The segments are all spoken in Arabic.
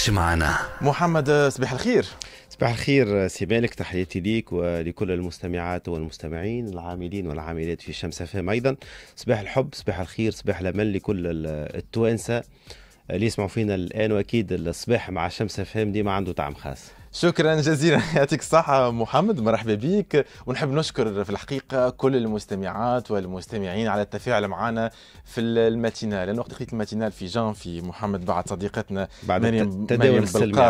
النقش معنا محمد صباح الخير صباح الخير سي مالك تحياتي ليك ولكل المستمعات والمستمعين العاملين والعاملات في شمس فهم ايضا صباح الحب صباح الخير صباح الامل لكل التوانسه اللي يسمعوا فينا الان واكيد الصباح مع شمس فهم ديما عنده طعم خاص شكرا جزيلا يعطيك الصحة محمد مرحبا بك ونحب نشكر في الحقيقة كل المستمعات والمستمعين على التفاعل معنا في الماتينال لأن وقت قريت الماتينال في جان في محمد بعد صديقتنا بعد مريم التداول السلمي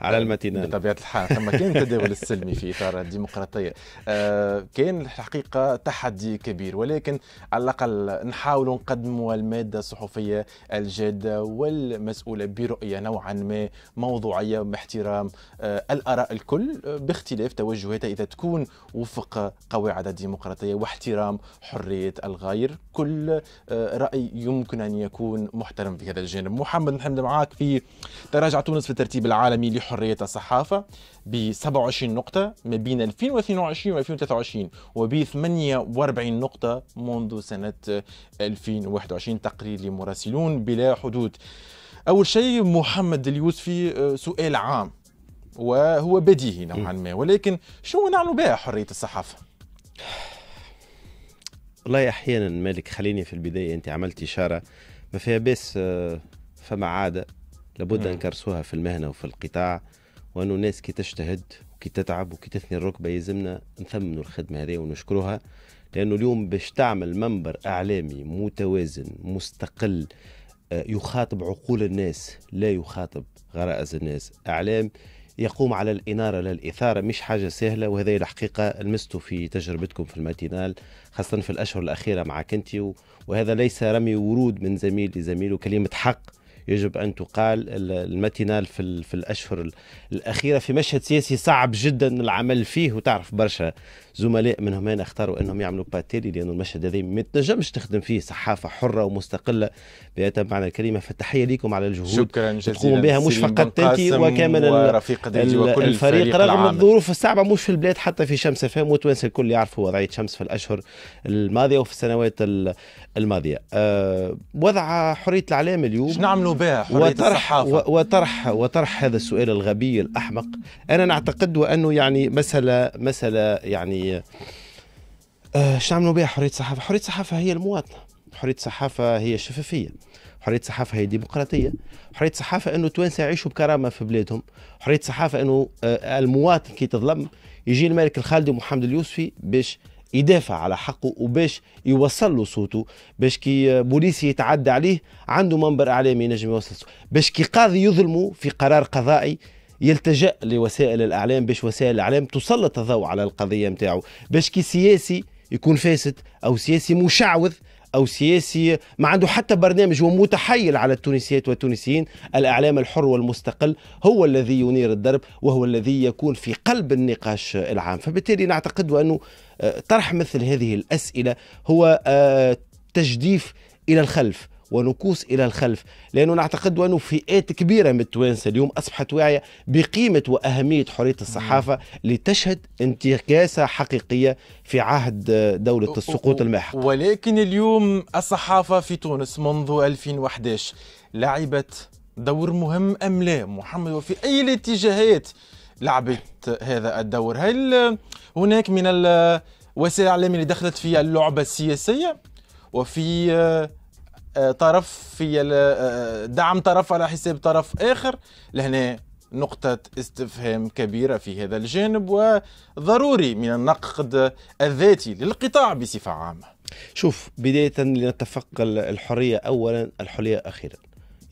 على, الماتينال بطبيعة الحال ثم كان التداول السلمي في إطار الديمقراطية آه، كان الحقيقة تحدي كبير ولكن على الأقل نحاول نقدموا المادة الصحفية الجادة والمسؤولة برؤية نوعا ما موضوعية باحترام آه، الآراء الكل آه، باختلاف توجهاتها إذا تكون وفق قواعد الديمقراطية واحترام حرية الغير كل آه، رأي يمكن أن يكون محترم في هذا الجانب محمد نحمد معك في تراجع تونس في الترتيب العالمي لحرية الصحافة ب 27 نقطة ما بين 2022 و 2023 وب 48 نقطة منذ سنة 2021 آه، تقرير لمراسلون بلا حدود أول شيء محمد اليوسفي سؤال عام وهو بديهي نوعا ما ولكن شو نعملوا بها حريه الصحافه؟ والله احيانا مالك خليني في البدايه انت عملت اشاره ما فيها بس آه، فما عاده لابد ان كرسوها في المهنه وفي القطاع وانه الناس كي تجتهد وكي تتعب وكي تثني الركبه يلزمنا نثمنوا الخدمه هذه ونشكروها لانه اليوم باش تعمل منبر اعلامي متوازن مستقل آه، يخاطب عقول الناس لا يخاطب غرائز الناس اعلام يقوم على الإنارة للإثارة مش حاجة سهلة وهذا الحقيقة لمسته في تجربتكم في الماتينال خاصة في الأشهر الأخيرة معك أنت وهذا ليس رمي ورود من زميل لزميل وكلمة حق يجب أن تقال المتنة في, في الأشهر الأخيرة في مشهد سياسي صعب جدا العمل فيه وتعرف برشا زملاء منهم هنا اختاروا أنهم يعملوا باتيلي لأن المشهد هذا ما تنجمش تخدم فيه صحافة حرة ومستقلة بهذا معنى الكلمة فالتحية لكم على الجهود شكرا جزيلا تقوم بها مش فقط أنت وكامل ورفيق وكل الفريق رغم الظروف الصعبة مش في البلاد حتى في شمس فهم وتوانسه الكل يعرفوا وضعية شمس في الأشهر الماضية وفي السنوات الماضية أه وضع حرية الإعلام اليوم شنو نعملوا الطباع وطرح وطرح وطرح هذا السؤال الغبي الاحمق انا نعتقد وانه يعني مساله مساله يعني آه شو نعملوا بها حريه الصحافه؟ حريه الصحافه هي المواطنه حريه الصحافه هي الشفافيه حريه الصحافه هي الديمقراطيه حريه الصحافه انه التوانسه يعيشوا بكرامه في بلادهم حريه الصحافه انه آه، المواطن كي تظلم يجي الملك الخالدي محمد اليوسفي باش يدافع على حقه وباش يوصل له صوته باش كي بوليسي يتعدى عليه عنده منبر اعلامي ينجم يوصل صوته باش كي قاضي يظلمه في قرار قضائي يلتجأ لوسائل الاعلام باش وسائل الاعلام تسلط الضوء على القضيه نتاعو باش كي سياسي يكون فاسد او سياسي مشعوذ أو سياسي ما عنده حتى برنامج ومتحيل متحيل على التونسيات والتونسيين الإعلام الحر والمستقل هو الذي ينير الدرب وهو الذي يكون في قلب النقاش العام فبالتالي نعتقد أنه آه، طرح مثل هذه الأسئلة هو آه، تجديف إلى الخلف ونكوس الى الخلف لانه نعتقد انه فئات كبيره من التوانسه اليوم اصبحت واعيه بقيمه واهميه حريه الصحافه لتشهد انتكاسه حقيقيه في عهد دوله السقوط الماحق ولكن اليوم الصحافه في تونس منذ 2011 لعبت دور مهم ام لا محمد وفي اي الاتجاهات لعبت هذا الدور هل هناك من الوسائل الاعلاميه اللي دخلت في اللعبه السياسيه وفي طرف في دعم طرف على حساب طرف آخر لهنا نقطة استفهام كبيرة في هذا الجانب وضروري من النقد الذاتي للقطاع بصفة عامة شوف بداية لنتفق الحرية أولا الحرية أخيرا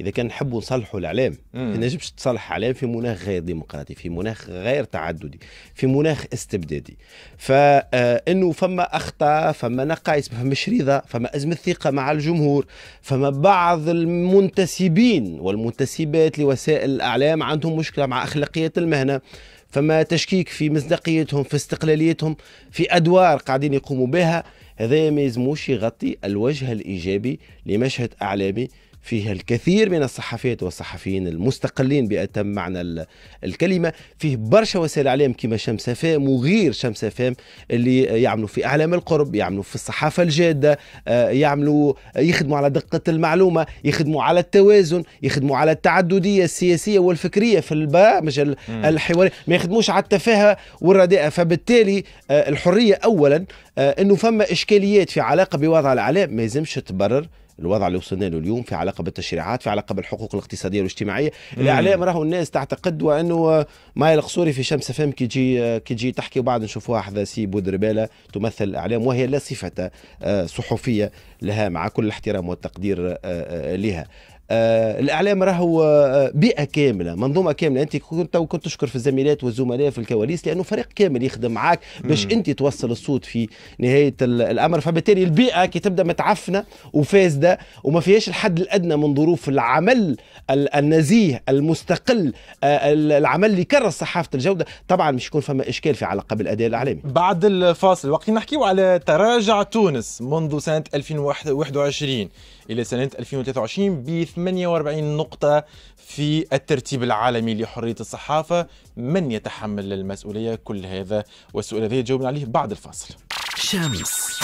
اذا كان نحبوا نصلحوا الاعلام ما نجمش تصلح اعلام في مناخ غير ديمقراطي في مناخ غير تعددي في مناخ استبدادي فانه آه، فما اخطاء فما نقائص فما رضا فما ازمه ثقه مع الجمهور فما بعض المنتسبين والمنتسبات لوسائل الاعلام عندهم مشكله مع اخلاقيه المهنه فما تشكيك في مصداقيتهم في استقلاليتهم في ادوار قاعدين يقوموا بها هذا ما يلزموش يغطي الوجه الايجابي لمشهد اعلامي فيه الكثير من الصحفيات والصحفيين المستقلين بأتم معنى الكلمة فيه برشا وسائل إعلام كما شمس فام وغير شمس فام اللي يعملوا في إعلام القرب يعملوا في الصحافة الجادة آه، يعملوا يخدموا على دقة المعلومة يخدموا على التوازن يخدموا على التعددية السياسية والفكرية في البرامج الحوارية ما يخدموش على التفاهة والرداءة فبالتالي آه، الحرية أولا آه، أنه فما إشكاليات في علاقة بوضع الإعلام ما يلزمش تبرر الوضع اللي وصلنا له اليوم في علاقه بالتشريعات في علاقه بالحقوق الاقتصاديه والاجتماعيه الاعلام راهو الناس تعتقد وانه مايا القصوري في شمس فهم كي تجي كي تجي تحكي وبعد نشوفوها سي بودرباله تمثل الاعلام وهي لا صفه آه، صحفيه لها مع كل الاحترام والتقدير آه، آه، لها آه الاعلام راهو آه بيئه كامله منظومه كامله انت كنت كنت تشكر في الزميلات والزملاء في الكواليس لانه فريق كامل يخدم معاك باش انت توصل الصوت في نهايه الامر فبالتالي البيئه كي تبدا متعفنه وفاسده وما فيهاش الحد الادنى من ظروف العمل النزيه المستقل آه العمل اللي كرس صحافه الجوده طبعا مش يكون فما اشكال في علاقه بالاداء الاعلامي بعد الفاصل وقت نحكيو على تراجع تونس منذ سنه 2021 إلى سنة 2023 ب 48 نقطة في الترتيب العالمي لحرية الصحافة من يتحمل المسؤولية كل هذا والسؤال هذا جاوبنا عليه بعد الفاصل شامس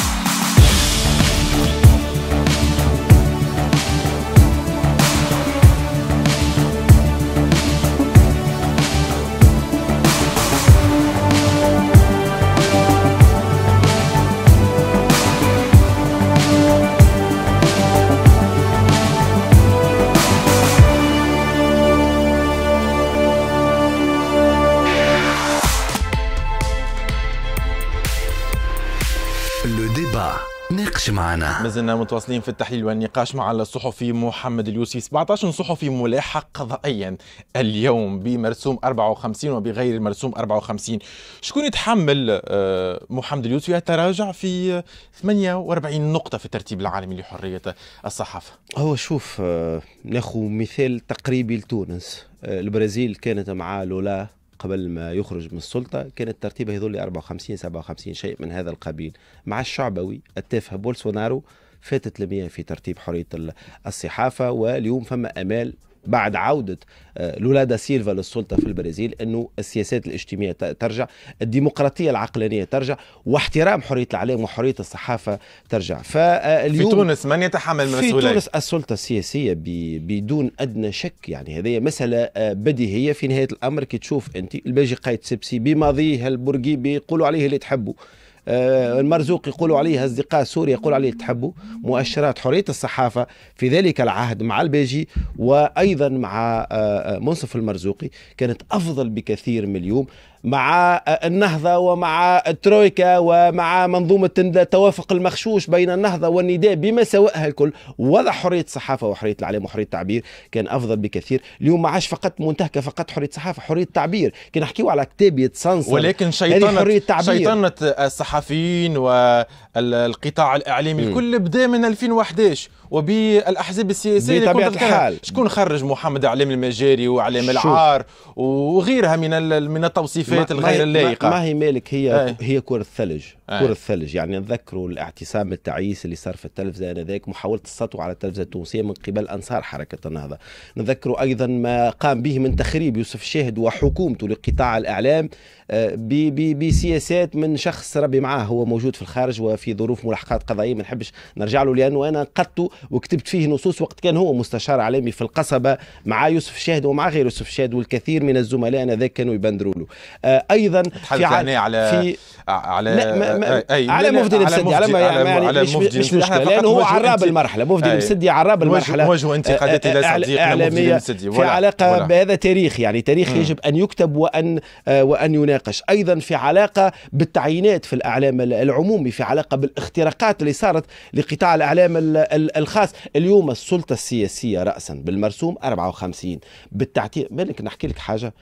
النقاش معنا ما زلنا متواصلين في التحليل والنقاش مع الصحفي محمد اليوسي 17 صحفي ملاحق قضائيا اليوم بمرسوم 54 وبغير مرسوم 54 شكون يتحمل آه، محمد اليوسي يتراجع في 48 نقطة في الترتيب العالمي لحرية الصحافة هو شوف آه، ناخذ مثال تقريبي لتونس آه، البرازيل كانت مع لولا قبل ما يخرج من السلطه كان الترتيب هذول 54 57 شيء من هذا القبيل مع الشعبوي التافه بولسونارو فاتت لمياه في ترتيب حريه الصحافه واليوم فما امال بعد عودة آه، لولا دا سيلفا للسلطة في البرازيل أنه السياسات الاجتماعية ترجع الديمقراطية العقلانية ترجع واحترام حرية الإعلام وحرية الصحافة ترجع فاليوم آه، في تونس من يتحمل المسؤولية؟ في تونس السلطة السياسية بدون أدنى شك يعني هذه مسألة آه، بديهية في نهاية الأمر كي تشوف أنت الباجي قايد سبسي بماضيه البرقي بيقولوا عليه اللي تحبوا آه، المرزوق يقولوا عليه أصدقاء سوريا يقول عليه تحبوا مؤشرات حرية الصحافة في ذلك العهد مع البيجي وأيضا مع آه، آه، منصف المرزوقي كانت أفضل بكثير من اليوم مع النهضة ومع الترويكا ومع منظومة التوافق المخشوش بين النهضة والنداء بما سواها الكل وضع حرية الصحافة وحرية الإعلام وحرية التعبير كان أفضل بكثير اليوم ما عادش فقط منتهكة فقط حرية الصحافة حرية التعبير كي نحكيه على كتاب يتصنصر ولكن شيطنة, شيطنة الصحفيين و القطاع الاعلامي الكل بدا من 2011 وبالاحزاب السياسيه بطبيعه الحال شكون خرج محمد علام المجاري وعلام العار وغيرها من من التوصيفات الغير اللائقه ما هي مالك هي أي. هي كره الثلج أي. كره الثلج يعني نذكروا الاعتصام التعيس اللي صار في التلفزه انذاك محاوله السطو على التلفزه التونسيه من قبل انصار حركه النهضه نذكروا ايضا ما قام به من تخريب يوسف الشاهد وحكومته لقطاع الاعلام آه، بسياسات من شخص ربي معاه هو موجود في الخارج وفي في ظروف ملاحقات قضائيه ما نحبش نرجع له لانه انا نقدته وكتبت فيه نصوص وقت كان هو مستشار اعلامي في القصبه مع يوسف شاهد ومع غير يوسف شاهد والكثير من الزملاء انذاك كانوا يبندروا له. آه، ايضا في, يعني على في آه، على ما آه، آه، أي على مفدي المسدي على ما يعني على مش, مش مشكله لانه هو عراب المرحله مفدي المسدي عراب المرحله وجه انتقادات الى صديقنا مفدي المسدي في علاقه ولا. بهذا تاريخ يعني تاريخ م. يجب ان يكتب وان وان يناقش ايضا في علاقه بالتعيينات في الاعلام العمومي في علاقه بالاختراقات اللي صارت لقطاع الاعلام الخاص اليوم السلطه السياسيه راسا بالمرسوم 54 بالتعتيق بالك نحكي لك حاجه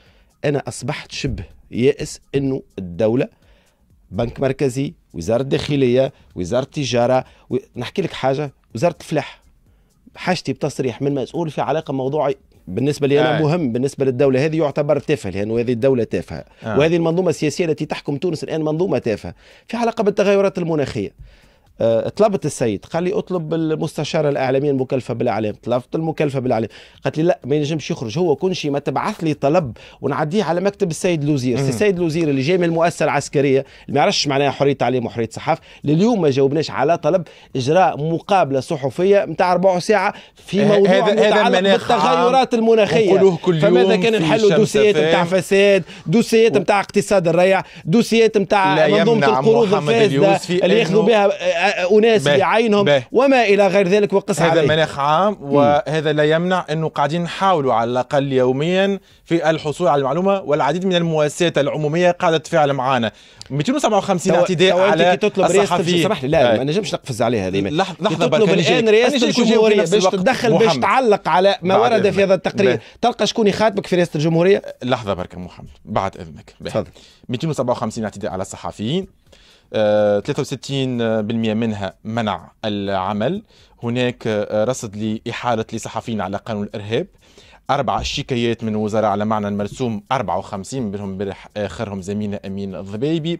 انا اصبحت شبه يائس انه الدوله بنك مركزي وزاره الداخليه وزاره التجاره و... نحكي لك حاجه وزاره الفلاح حاجتي بتصريح من مسؤول في علاقه موضوعي بالنسبه لي انا آه. مهم بالنسبه للدوله هذه يعتبر تافه يعني هذه الدوله تافهه آه. وهذه المنظومه السياسيه التي تحكم تونس الان منظومه تافهه في علاقه بالتغيرات المناخيه آه، طلبت السيد قال لي اطلب المستشاره الاعلاميه المكلفه بالاعلام طلبت المكلفه بالاعلام قالت لي لا ما ينجمش يخرج هو كل شيء ما تبعث لي طلب ونعديه على مكتب السيد الوزير السيد الوزير اللي جاي من المؤسسه العسكريه اللي ما يعرفش معناها حريه تعليم وحريه صحاف لليوم ما جاوبناش على طلب اجراء مقابله صحفيه نتاع ربع ساعه في موضوع هذا هذا بالتغيرات المناخيه كل فماذا كان نحلوا دوسيات نتاع فساد دوسيات نتاع و... اقتصاد الريع دوسيات نتاع منظومه القروض الفاسده اللي ياخذوا بها آه، اناس بعينهم وما الى غير ذلك وقس هذا عليه. مناخ عام وهذا لا يمنع انه قاعدين نحاولوا على الاقل يوميا في الحصول على المعلومه والعديد من المؤسسات العموميه قاعده تتفاعل معنا 257 اعتداء على تطلب في... سمح لي لا ما نجمش نقفز عليها هذه لحظه تطلب الان رئاسه الجمهوريه باش تدخل باش تعلق على ما ورد في هذا التقرير تلقى شكون يخاطبك في رئاسه الجمهوريه لحظه بركه محمد بعد اذنك تفضل 257 اعتداء على الصحفيين 63% آه، منها منع العمل هناك آه، رصد لإحالة لصحفيين على قانون الإرهاب أربع شكايات من وزراء على معنى المرسوم 54 منهم برح آخرهم آه، زميلنا أمين الضبيبي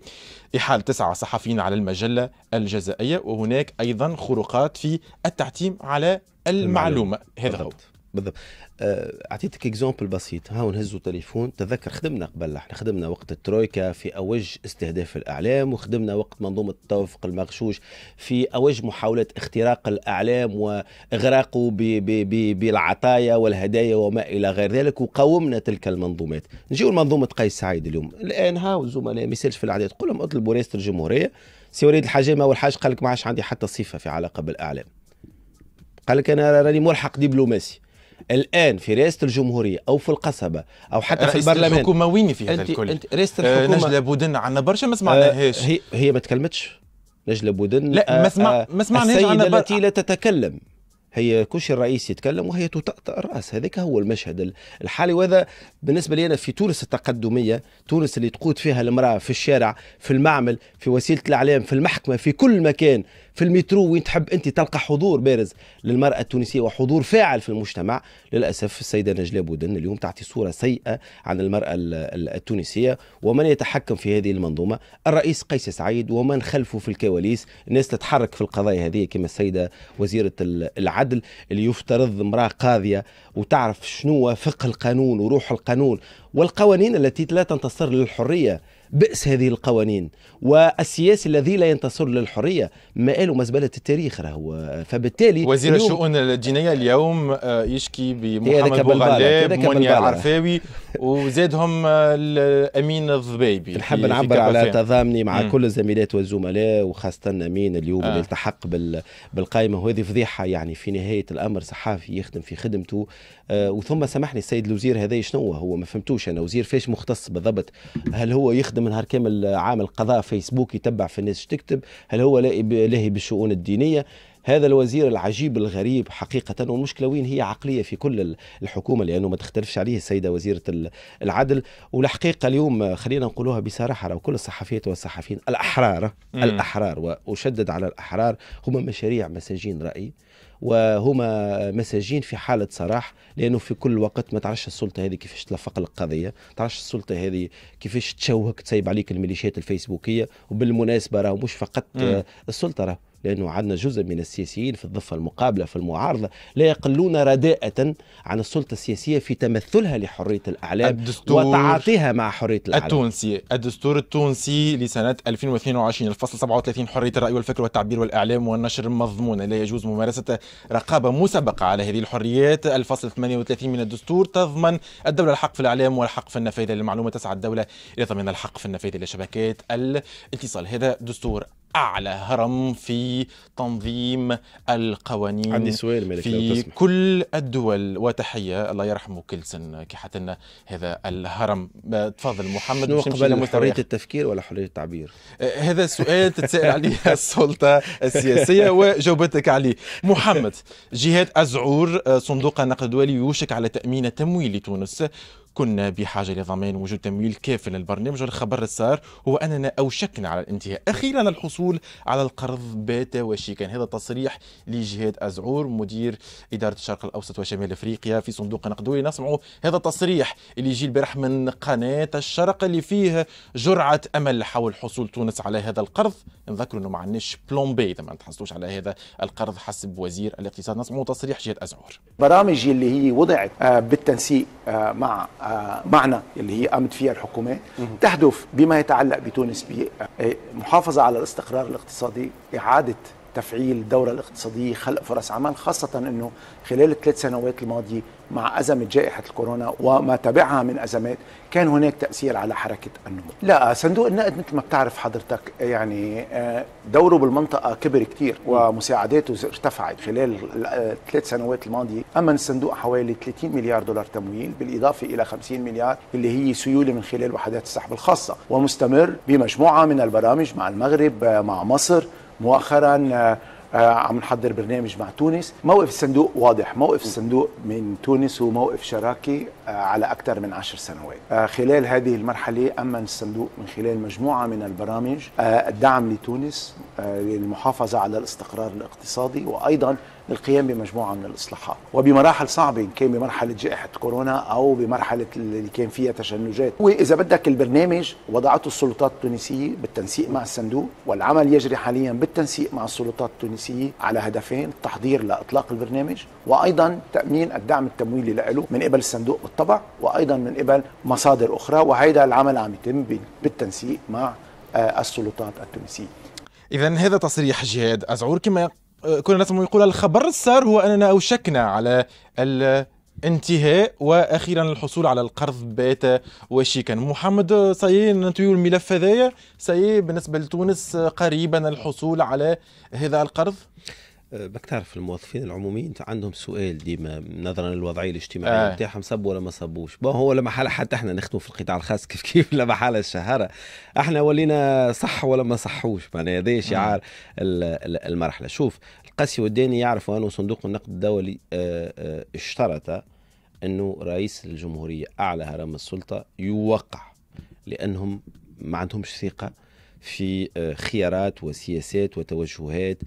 إحالة تسعة صحفيين على المجلة الجزائية وهناك أيضا خروقات في التعتيم على المعلومة, المعلومة. هذا هو بالضبط آه، اعطيتك اكزامبل بسيط هاو نهزوا تليفون تذكر خدمنا قبل احنا خدمنا وقت الترويكا في اوج استهداف الاعلام وخدمنا وقت منظومه التوافق المغشوش في اوج محاولات اختراق الاعلام واغراقه بالعطايا والهدايا وما الى غير ذلك وقاومنا تلك المنظومات نجيو لمنظومه قيس سعيد اليوم الان هاو الزملاء ما يسالش في العادات قول لهم اطلبوا رئيس الجمهوريه سي وليد الحجامه والحاج قال لك ما عادش عندي حتى صفه في علاقه بالاعلام قال لك انا راني ملحق دبلوماسي الان في رئاسه الجمهوريه او في القصبه او حتى في البرلمان رئاسه الحكومه وين في هذا الكل؟ انت رئاسه الحكومه نجله بودن عندنا برشا ما سمعناهاش آه، هي هي ما تكلمتش نجله بودن لا ما آه، سمع آه، ما سمعناهاش السيده التي لا تتكلم هي كوش الرئيس يتكلم وهي تطأطأ الرأس هذاك هو المشهد الحالي وهذا بالنسبة لي أنا في تونس التقدمية تونس اللي تقود فيها المرأة في الشارع في المعمل في وسيلة الإعلام في المحكمة في كل مكان في المترو وين تحب انت تلقى حضور بارز للمراه التونسيه وحضور فاعل في المجتمع للاسف السيده نجلاء بودن اليوم تعطي صوره سيئه عن المراه التونسيه ومن يتحكم في هذه المنظومه الرئيس قيس سعيد ومن خلفه في الكواليس الناس تتحرك في القضايا هذه كما السيده وزيره العدل اللي يفترض امراه قاضيه وتعرف شنو فقه القانون وروح القانون والقوانين التي لا تنتصر للحريه بئس هذه القوانين والسياسي الذي لا ينتصر للحريه ما قالوا مزبله التاريخ راهو فبالتالي وزير الشؤون الدينية اليوم آه، يشكي بمحمد بوغلاب منيا العرفاوي وزادهم آه، الامين الضبيبي نحب نعبر على تضامني مع م. كل الزميلات والزملاء وخاصه امين اليوم آه. اللي التحق بال... بالقائمه وهذه فضيحه يعني في نهايه الامر صحافي يخدم في خدمته آه وثم سامحني السيد الوزير هذا شنو هو ما فهمتوش انا وزير فاش مختص بالضبط هل هو يخدم خدم نهار كامل عامل قضاء فيسبوك يتبع في الناس تكتب هل هو لاهي بالشؤون الدينيه هذا الوزير العجيب الغريب حقيقة والمشكلة وين هي عقلية في كل الحكومة لأنه ما تختلفش عليه السيدة وزيرة العدل والحقيقة اليوم خلينا نقولوها بصراحة راه كل الصحفيات والصحفيين الأحرار الأحرار وأشدد على الأحرار هما مشاريع مساجين رأي وهما مساجين في حاله صراح لانه في كل وقت ما تعرفش السلطه هذه كيفاش تلفق القضيه ما تعرفش السلطه هذه كيفاش تشوهك تسيب عليك الميليشيات الفيسبوكيه وبالمناسبه راه مش فقط م. السلطه راه لأنه عندنا جزء من السياسيين في الضفة المقابلة في المعارضة لا يقلون رداءة عن السلطة السياسية في تمثلها لحرية الأعلام الدستور وتعاطيها مع حرية الأعلام التونسي الدستور التونسي لسنة 2022 الفصل 37 حرية الرأي والفكر والتعبير والإعلام والنشر مضمونة لا يجوز ممارسة رقابة مسبقة على هذه الحريات الفصل 38 من الدستور تضمن الدولة الحق في الإعلام والحق في النفاذ للمعلومة تسعى الدولة إلى ضمان الحق في النفاذ لشبكات الاتصال هذا دستور أعلى هرم في تنظيم القوانين عندي سؤال مالك في كل الدول وتحية الله يرحمه كيلسن كي لنا هذا الهرم تفضل محمد شنو قبل حرية التفكير ولا حرية التعبير؟ أه، هذا السؤال تتساءل عليه السلطة السياسية وجاوبتك عليه محمد جهات أزعور أه، صندوق النقد الدولي يوشك على تأمين تمويل لتونس كنا بحاجة لضمان وجود تمويل كاف للبرنامج والخبر السار هو أننا أوشكنا على الانتهاء أخيرا الحصول على القرض بات وشيكا هذا تصريح لجهاد أزعور مدير إدارة الشرق الأوسط وشمال أفريقيا في صندوق دولي نسمع هذا التصريح اللي يجي البارح من قناة الشرق اللي فيه جرعة أمل حول حصول تونس على هذا القرض نذكر أنه ما عندناش بلون بي ما تحصلوش على هذا القرض حسب وزير الاقتصاد نسمع تصريح جهاد أزعور برامج اللي هي وضعت آه، بالتنسيق آه، مع معنا اللي هي قامت فيها الحكومه تهدف بما يتعلق بتونس بمحافظة على الاستقرار الاقتصادي إعادة تفعيل الدورة الاقتصادية خلق فرص عمل خاصة أنه خلال الثلاث سنوات الماضية مع أزمة جائحة الكورونا وما تبعها من أزمات كان هناك تأثير على حركة النمو لا صندوق النقد مثل ما بتعرف حضرتك يعني آه، دوره بالمنطقة كبر كتير ومساعداته ارتفعت خلال الثلاث سنوات الماضية أمن الصندوق حوالي 30 مليار دولار تمويل بالإضافة إلى 50 مليار اللي هي سيولة من خلال وحدات السحب الخاصة ومستمر بمجموعة من البرامج مع المغرب آه، مع مصر مؤخرا آه، آه، عم نحضر برنامج مع تونس موقف الصندوق واضح موقف الصندوق من تونس وموقف شراكي آه، على أكثر من عشر سنوات خلال هذه المرحلة أمن الصندوق من خلال مجموعة من البرامج الدعم لتونس للمحافظة على الاستقرار الاقتصادي وأيضا للقيام بمجموعه من الاصلاحات وبمراحل صعبه ان كان بمرحله جائحه كورونا او بمرحله اللي كان فيها تشنجات واذا بدك البرنامج وضعته السلطات التونسيه بالتنسيق مع الصندوق والعمل يجري حاليا بالتنسيق مع السلطات التونسيه على هدفين التحضير لاطلاق البرنامج وايضا تامين الدعم التمويلي له من قبل الصندوق بالطبع وايضا من قبل مصادر اخرى وهذا العمل عم يتم بالتنسيق مع آه، السلطات التونسيه إذا هذا تصريح جهاد أزعور كما كنا نسمع يقول الخبر السار هو أننا أوشكنا على الانتهاء واخيرا الحصول على القرض بات وشيكا محمد سي نتوي الملف هذايا سي بالنسبه لتونس قريبا الحصول على هذا القرض أه، بكتعرف تعرف الموظفين العموميين عندهم سؤال ديما نظرا للوضعيه الاجتماعيه آه. صبوا ولا ما صبوش بون هو لما حالة حتى احنا نخدم في القطاع الخاص كيف كيف لما حالة الشهره احنا ولينا صح ولا ما صحوش معناها هذا شعار آه. المرحله شوف القاسي والداني يعرفوا انه صندوق النقد الدولي آه، آه، اشترط انه رئيس الجمهوريه اعلى هرم السلطه يوقع لانهم ما عندهمش ثقه في خيارات وسياسات وتوجهات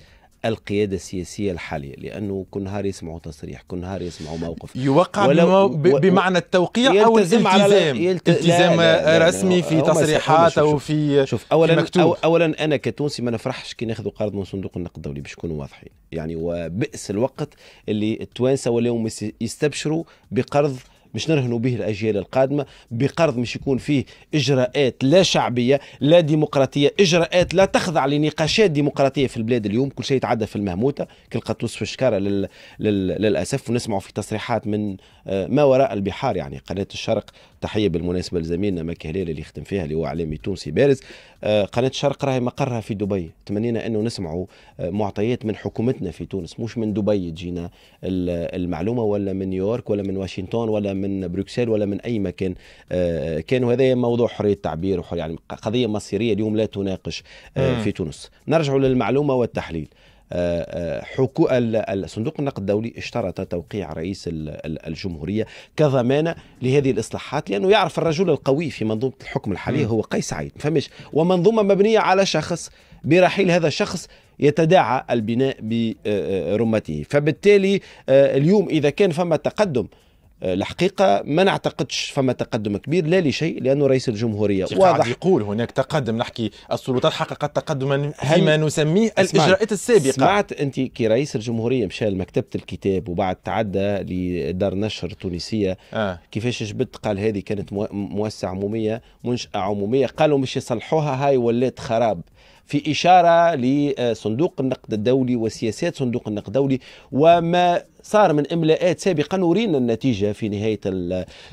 القيادة السياسية الحالية لأنه كل نهار يسمعوا تصريح كل نهار يسمعوا موقف يوقع ولو بمعنى التوقيع أو الالتزام يلت... التزام لا لا لا رسمي في تصريحات أو في شوف أولا في مكتوب. أولا أنا كتونسي ما نفرحش كي ناخذوا قرض من صندوق النقد الدولي باش نكونوا واضحين يعني وبئس الوقت اللي التوانسة واليوم يستبشروا بقرض مش نرهنوا به الأجيال القادمة بقرض مش يكون فيه إجراءات لا شعبية لا ديمقراطية إجراءات لا تخضع لنقاشات ديمقراطية في البلاد اليوم كل شيء يتعدى في المهموتة قطوس في الشكارة لل... لل... للأسف ونسمعوا في تصريحات من آه، ما وراء البحار يعني قناة الشرق تحيه بالمناسبه لزميلنا ماك هلال اللي يخدم فيها اللي هو اعلامي تونسي بارز آه، قناه الشرق راهي مقرها في دبي تمنينا انه نسمعوا آه، معطيات من حكومتنا في تونس مش من دبي تجينا المعلومه ولا من نيويورك ولا من واشنطن ولا من بروكسل ولا من اي مكان آه، كان وهذا موضوع حريه التعبير وحريه يعني قضيه مصيريه اليوم لا تناقش في تونس نرجع للمعلومه والتحليل حكو صندوق النقد الدولي اشترط توقيع رئيس الجمهورية كضمانة لهذه الإصلاحات لأنه يعرف الرجل القوي في منظومة الحكم الحالية هو قيس سعيد فمش ومنظومة مبنية على شخص برحيل هذا الشخص يتداعى البناء برمته فبالتالي آه، اليوم إذا كان فما تقدم الحقيقة ما نعتقدش فما تقدم كبير لا لشيء لأنه رئيس الجمهورية واضح يقول هناك تقدم نحكي السلطات حققت تقدما فيما نسميه الإجراءات السابقة سمعت أنت كي رئيس الجمهورية مشى لمكتبة الكتاب وبعد تعدى لدار نشر تونسية آه. كيفاش جبت قال هذه كانت موسعة عمومية منشأة عمومية قالوا مش يصلحوها هاي ولات خراب في إشارة لصندوق النقد الدولي وسياسات صندوق النقد الدولي وما صار من املاءات سابقا ورينا النتيجه في نهايه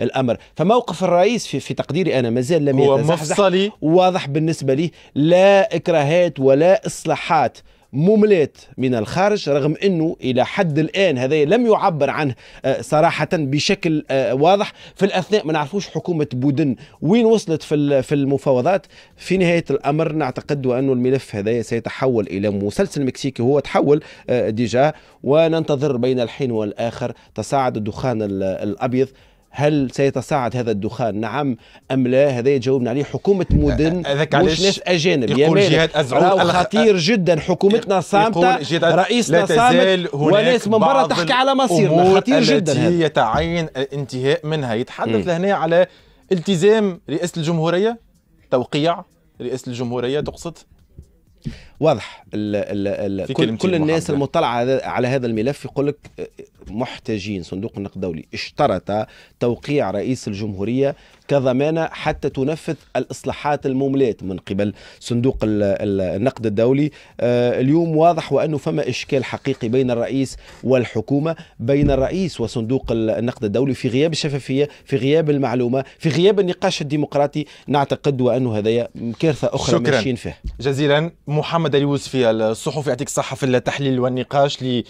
الامر فموقف الرئيس في, في تقديري انا مازال لم يتزحزح واضح بالنسبه لي لا اكراهات ولا اصلاحات مملات من الخارج رغم أنه إلى حد الآن هذا لم يعبر عنه آه، صراحة بشكل آه، واضح في الأثناء ما نعرفوش حكومة بودن وين وصلت في في المفاوضات في نهاية الأمر نعتقد أن الملف هذا سيتحول إلى مسلسل مكسيكي هو تحول آه، ديجا وننتظر بين الحين والآخر تصاعد الدخان الأبيض هل سيتصاعد هذا الدخان نعم ام لا هذا يجاوبنا عليه حكومه مدن مش ناس اجانب يقول جهاد ازرعون خطير جدا حكومتنا صامته رئيسنا صامت وناس من برا تحكي على مصيرنا خطير جدا التي يتعين الانتهاء منها يتحدث لهنا على التزام رئاسه الجمهوريه توقيع رئاسه الجمهوريه تقصد واضح ال ال الـ كل, كل الناس محمد. المطلعه على هذا الملف يقول لك آه، آه، محتاجين صندوق النقد الدولي اشترط توقيع رئيس الجمهوريه كضمانة حتى تنفذ الإصلاحات المملاة من قبل صندوق النقد الدولي آه، اليوم واضح وأنه فما إشكال حقيقي بين الرئيس والحكومة بين الرئيس وصندوق النقد الدولي في غياب الشفافية في غياب المعلومة في غياب النقاش الديمقراطي نعتقد وأنه هذا كارثة أخرى شكرا. ماشيين فيها جزيلا محمد اليوسفي الصحفي يعطيك الصحة في التحليل والنقاش